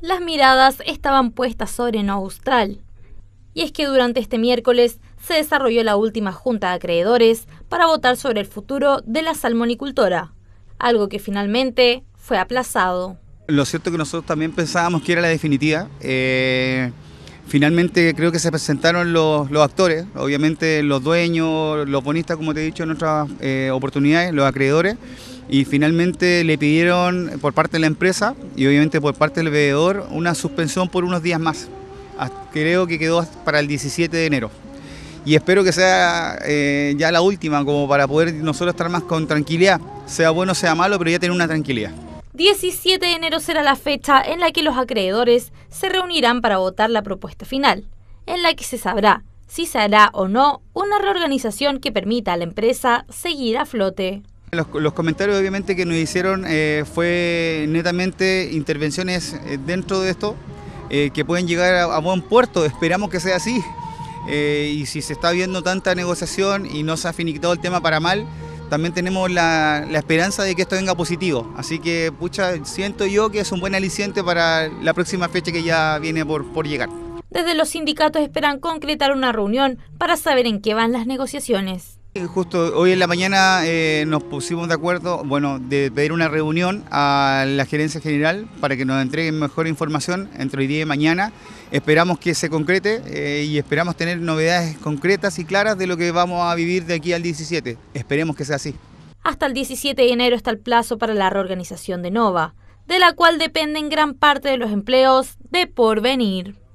las miradas estaban puestas sobre no austral. Y es que durante este miércoles se desarrolló la última junta de acreedores para votar sobre el futuro de la salmonicultora, algo que finalmente fue aplazado. Lo cierto es que nosotros también pensábamos que era la definitiva. Eh, finalmente creo que se presentaron los, actores, obviamente los dueños, los bonistas, como te he dicho en otras eh, oportunidades, los acreedores y finalmente le pidieron por parte de la empresa y obviamente por parte del veedor una suspensión por unos días más. Creo que quedó para el 17 de enero. Y espero que sea eh, ya la última, como para poder nosotros estar más con tranquilidad. Sea bueno, sea malo, pero ya tener una tranquilidad. 17 de enero será la fecha en la que los acreedores se reunirán para votar la propuesta final, en la que se sabrá si se hará o no una reorganización que permita a la empresa seguir a flote. Los, comentarios obviamente que nos hicieron eh, fue netamente intervenciones eh, dentro de esto eh, que pueden llegar a, buen puerto, esperamos que sea así. y si se está viendo tanta negociación y no se ha finiquitado el tema para mal, también tenemos la, esperanza de que esto venga positivo. Así que, pucha, siento yo que es un buen aliciente para la próxima fecha que ya viene por, por llegar. Desde los sindicatos esperan concretar una reunión para saber en qué van las negociaciones. Justo hoy en la mañana eh, nos pusimos de acuerdo, bueno, de pedir una reunión a la gerencia general para que nos entreguen mejor información entre hoy día y mañana. Esperamos que se concrete eh, y esperamos tener novedades concretas y claras de lo que vamos a vivir de aquí al 17. Esperemos que sea así. Hasta el 17 de enero está el plazo para la reorganización de Nova, de la cual dependen gran parte de los empleos de Porvenir.